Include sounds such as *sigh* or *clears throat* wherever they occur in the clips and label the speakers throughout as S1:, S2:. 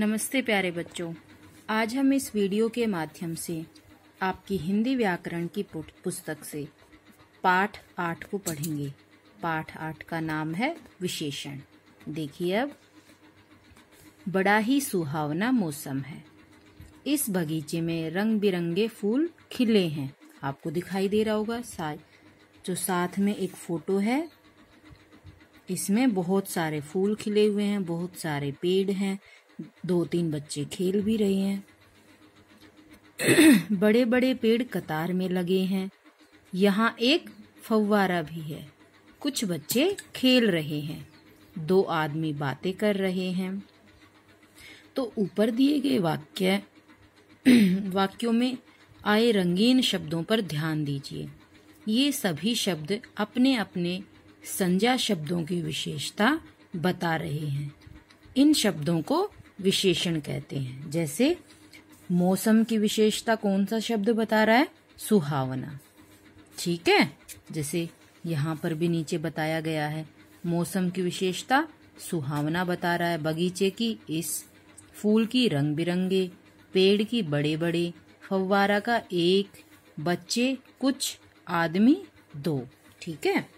S1: नमस्ते प्यारे बच्चों आज हम इस वीडियो के माध्यम से आपकी हिंदी व्याकरण की पुस्तक से पाठ आठ को पढ़ेंगे पाठ आठ का नाम है विशेषण देखिए अब बड़ा ही सुहावना मौसम है इस बगीचे में रंग बिरंगे फूल खिले हैं आपको दिखाई दे रहा होगा जो साथ में एक फोटो है इसमें बहुत सारे फूल खिले हुए हैं बहुत सारे पेड़ हैं दो तीन बच्चे खेल भी रहे हैं *clears throat* बड़े बड़े पेड़ कतार में लगे हैं यहाँ एक फव्वारा भी है कुछ बच्चे खेल रहे हैं दो आदमी बातें कर रहे हैं तो ऊपर दिए गए वाक्य *clears throat* वाक्यों में आए रंगीन शब्दों पर ध्यान दीजिए ये सभी शब्द अपने अपने संज्ञा शब्दों की विशेषता बता रहे हैं इन शब्दों को विशेषण कहते हैं जैसे मौसम की विशेषता कौन सा शब्द बता रहा है सुहावना ठीक है जैसे यहाँ पर भी नीचे बताया गया है मौसम की विशेषता सुहावना बता रहा है बगीचे की इस फूल की रंग बिरंगे पेड़ की बड़े बड़े फव्वारा का एक बच्चे कुछ आदमी दो ठीक है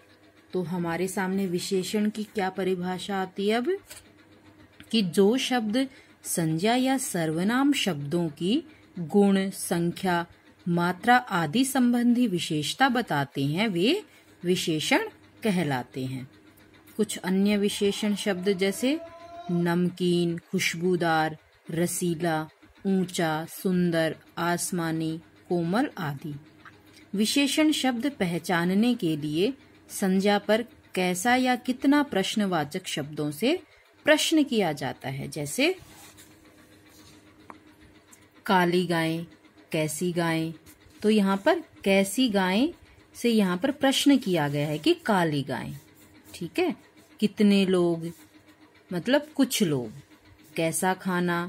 S1: तो हमारे सामने विशेषण की क्या परिभाषा आती है अब कि जो शब्द संज्ञा या सर्वनाम शब्दों की गुण संख्या मात्रा आदि संबंधी विशेषता बताते हैं वे विशेषण कहलाते हैं कुछ अन्य विशेषण शब्द जैसे नमकीन खुशबूदार रसीला ऊंचा सुंदर आसमानी कोमल आदि विशेषण शब्द पहचानने के लिए संज्ञा पर कैसा या कितना प्रश्नवाचक शब्दों से प्रश्न किया जाता है जैसे काली गायें कैसी गायें तो यहाँ पर कैसी गायें से यहाँ पर प्रश्न किया गया है कि काली गायें ठीक है कितने लोग मतलब कुछ लोग कैसा खाना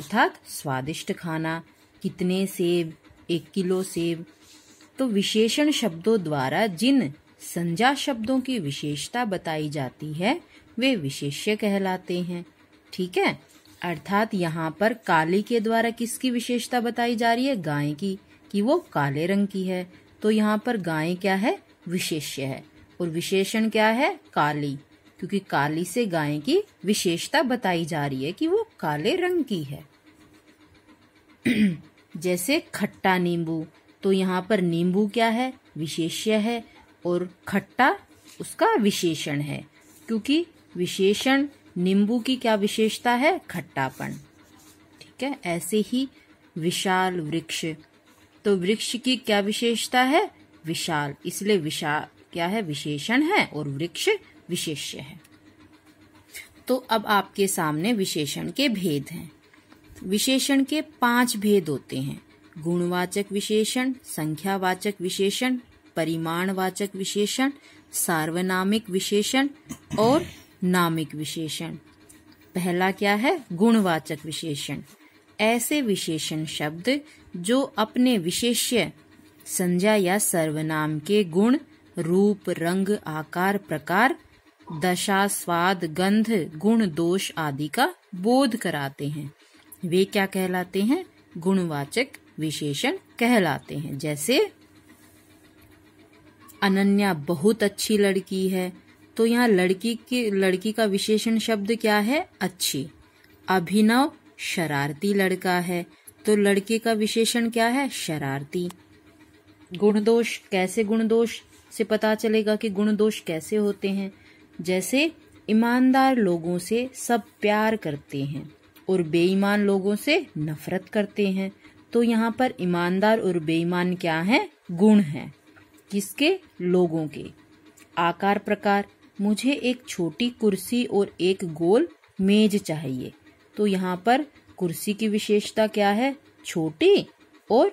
S1: अर्थात स्वादिष्ट खाना कितने सेब एक किलो सेब तो विशेषण शब्दों द्वारा जिन संज्ञा शब्दों की विशेषता बताई जाती है वे विशेष्य कहलाते हैं ठीक है अर्थात यहाँ पर काली के द्वारा किसकी विशेषता बताई जा रही है गाय की कि वो काले रंग की है तो यहाँ पर गाय क्या है विशेष्य है और विशेषण क्या है काली क्योंकि काली से गाय की विशेषता बताई जा रही है कि वो काले रंग की है *clears throat* जैसे खट्टा नींबू तो यहाँ पर नींबू क्या है विशेष्य है और खट्टा उसका विशेषण है क्योंकि विशेषण नींबू की क्या विशेषता है खट्टापन ठीक है ऐसे ही विशाल वृक्ष तो वृक्ष की क्या विशेषता है विशाल इसलिए विशाल क्या है विशेषण है और वृक्ष विशेष्य है तो अब आपके सामने विशेषण के भेद हैं विशेषण के पांच भेद होते हैं गुणवाचक विशेषण संख्यावाचक विशेषण परिमाणवाचक विशेषण सार्वनामिक विशेषण और नामिक विशेषण पहला क्या है गुणवाचक विशेषण ऐसे विशेषण शब्द जो अपने विशेष्य संज्ञा या सर्वनाम के गुण रूप रंग आकार प्रकार दशा स्वाद गंध गुण दोष आदि का बोध कराते हैं वे क्या कहलाते हैं गुणवाचक विशेषण कहलाते हैं जैसे अनन्या बहुत अच्छी लड़की है तो यहाँ लड़की की लड़की का विशेषण शब्द क्या है अच्छी अभिनव शरारती लड़का है तो लड़के का विशेषण क्या है शरारती गुण दोष कैसे गुण दोष से पता चलेगा कि दोष कैसे होते हैं जैसे ईमानदार लोगों से सब प्यार करते हैं और बेईमान लोगों से नफरत करते हैं तो यहाँ पर ईमानदार और बेईमान क्या है गुण है किसके लोगों के आकार प्रकार मुझे एक छोटी कुर्सी और एक गोल मेज चाहिए तो यहाँ पर कुर्सी की विशेषता क्या है छोटी और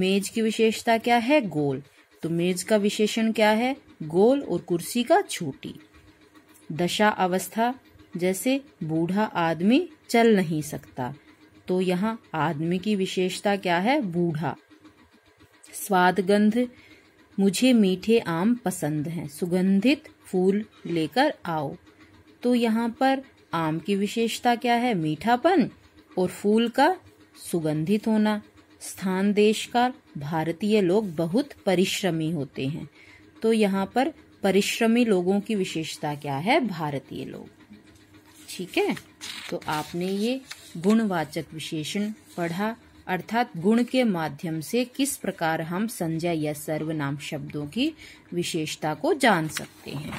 S1: मेज की विशेषता क्या है गोल तो मेज का विशेषण क्या है गोल और कुर्सी का छोटी दशा अवस्था जैसे बूढ़ा आदमी चल नहीं सकता तो यहाँ आदमी की विशेषता क्या है बूढ़ा स्वाद गंध मुझे मीठे आम पसंद हैं सुगंधित फूल लेकर आओ तो यहाँ पर आम की विशेषता क्या है मीठापन और फूल का सुगंधित होना स्थान देश का भारतीय लोग बहुत परिश्रमी होते हैं तो यहाँ पर परिश्रमी लोगों की विशेषता क्या है भारतीय लोग ठीक है तो आपने ये गुणवाचक विशेषण पढ़ा अर्थात गुण के माध्यम से किस प्रकार हम संजय या सर्वनाम शब्दों की विशेषता को जान सकते हैं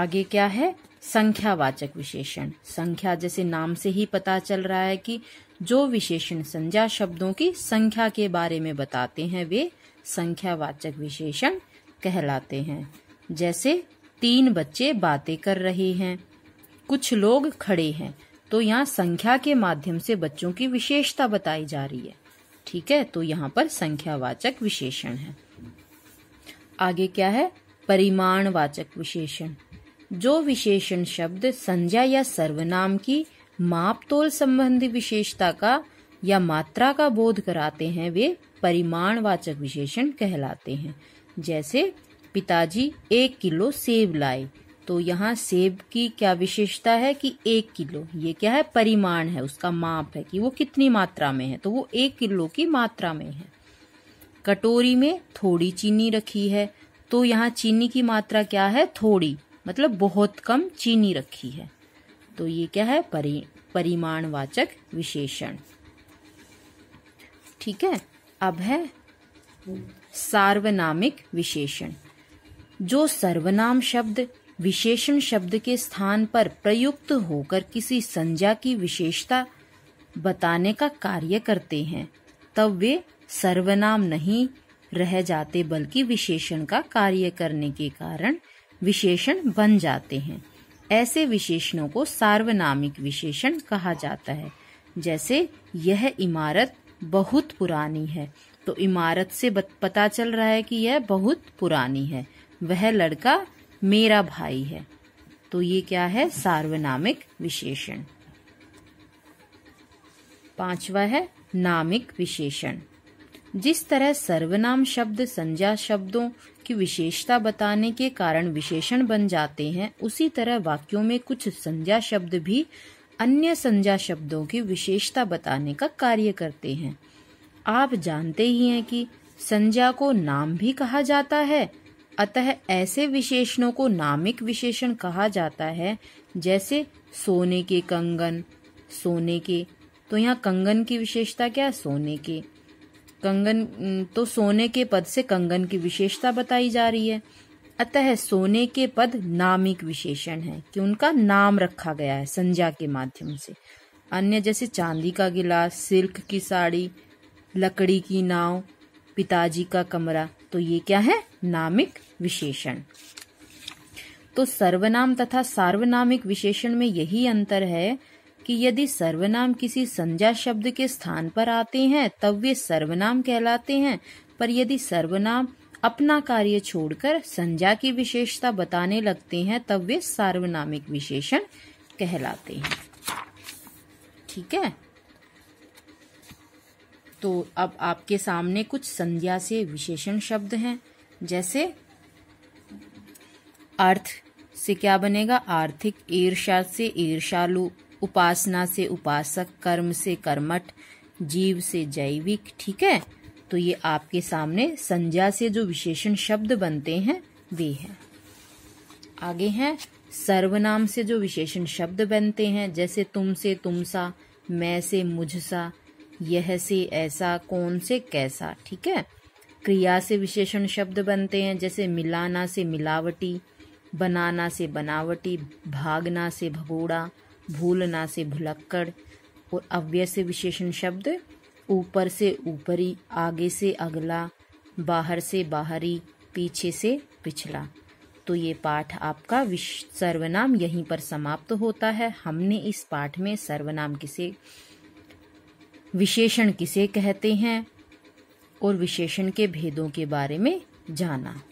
S1: आगे क्या है संख्यावाचक विशेषण संख्या जैसे नाम से ही पता चल रहा है कि जो विशेषण संज्ञा शब्दों की संख्या के बारे में बताते हैं वे संख्यावाचक विशेषण कहलाते हैं जैसे तीन बच्चे बातें कर रहे हैं कुछ लोग खड़े हैं तो यहाँ संख्या के माध्यम से बच्चों की विशेषता बताई जा रही है ठीक है तो यहाँ पर संख्यावाचक विशेषण है आगे क्या है परिमाणवाचक विशेषण जो विशेषण शब्द संज्ञा या सर्वनाम की मापतोल संबंधी विशेषता का या मात्रा का बोध कराते हैं वे परिमाणवाचक विशेषण कहलाते हैं जैसे पिताजी एक किलो सेब लाए तो यहाँ सेब की क्या विशेषता है कि एक किलो ये क्या है परिमाण है उसका माप है कि वो कितनी मात्रा में है तो वो एक किलो की मात्रा में है कटोरी में थोड़ी चीनी रखी है तो यहाँ चीनी की मात्रा क्या है थोड़ी मतलब बहुत कम चीनी रखी है तो ये क्या है परि परिमाणवाचक विशेषण ठीक है अब है सार्वनामिक विशेषण जो सर्वनाम शब्द विशेषण शब्द के स्थान पर प्रयुक्त होकर किसी संज्ञा की विशेषता बताने का कार्य करते हैं तब वे सर्वनाम नहीं रह जाते बल्कि विशेषण का कार्य करने के कारण विशेषण बन जाते हैं ऐसे विशेषणों को सार्वनामिक विशेषण कहा जाता है जैसे यह इमारत बहुत पुरानी है तो इमारत से पता चल रहा है कि यह बहुत पुरानी है वह लड़का मेरा भाई है तो ये क्या है सार्वनामिक विशेषण पांचवा है नामिक विशेषण जिस तरह सर्वनाम शब्द संज्ञा शब्दों की विशेषता बताने के कारण विशेषण बन जाते हैं उसी तरह वाक्यों में कुछ संज्ञा शब्द भी अन्य संज्ञा शब्दों की विशेषता बताने का कार्य करते हैं आप जानते ही हैं कि संज्ञा को नाम भी कहा जाता है अतः ऐसे विशेषणों को नामिक विशेषण कहा जाता है जैसे सोने के कंगन सोने के तो यहाँ कंगन की विशेषता क्या है सोने के कंगन तो सोने के पद से कंगन की विशेषता बताई जा रही है अतः सोने के पद नामिक विशेषण है कि उनका नाम रखा गया है संज्ञा के माध्यम से अन्य जैसे चांदी का गिलास सिल्क की साड़ी लकड़ी की नाव पिताजी का कमरा तो ये क्या है नामिक विशेषण तो सर्वनाम तथा सार्वनामिक विशेषण में यही अंतर है कि यदि सर्वनाम किसी संज्ञा शब्द के स्थान पर आते हैं तब वे सर्वनाम कहलाते हैं पर यदि सर्वनाम अपना कार्य छोड़कर संज्ञा की विशेषता बताने लगते हैं तब वे सार्वनामिक विशेषण कहलाते हैं ठीक है तो अब आपके सामने कुछ संज्ञा से विशेषण शब्द हैं जैसे अर्थ से क्या बनेगा आर्थिक ईर्षा से ईर्षालु उपासना से उपासक कर्म से कर्मठ जीव से जैविक ठीक है तो ये आपके सामने संज्ञा से जो विशेषण शब्द बनते हैं वे हैं आगे हैं सर्वनाम से जो विशेषण शब्द बनते हैं जैसे तुम से तुम सा मैं से मुझ सा यह से ऐसा कौन से कैसा ठीक है क्रिया से विशेषण शब्द बनते हैं जैसे मिलाना से मिलावटी बनाना से बनावटी भागना से भगोड़ा भूलना से भुलक्कड़ और अव्यय से विशेषण शब्द ऊपर से ऊपरी आगे से अगला बाहर से बाहरी पीछे से पिछला तो ये पाठ आपका सर्वनाम यहीं पर समाप्त होता है हमने इस पाठ में सर्वनाम किसे विशेषण किसे कहते हैं और विशेषण के भेदों के बारे में जाना